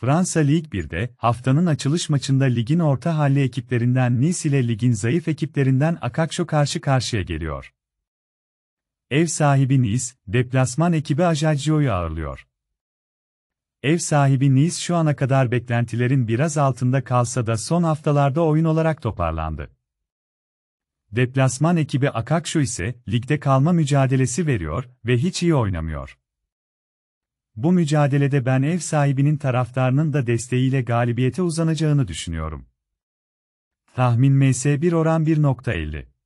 Fransa Lig 1'de haftanın açılış maçında ligin orta halli ekiplerinden Nice ile ligin zayıf ekiplerinden Akakşo karşı karşıya geliyor. Ev sahibi Nice, deplasman ekibi Ajacio'yu ağırlıyor. Ev sahibi Nice şu ana kadar beklentilerin biraz altında kalsa da son haftalarda oyun olarak toparlandı. Deplasman ekibi Akakşo ise ligde kalma mücadelesi veriyor ve hiç iyi oynamıyor. Bu mücadelede ben ev sahibinin taraftarının da desteğiyle galibiyete uzanacağını düşünüyorum. Tahmin MS1 oran 1.50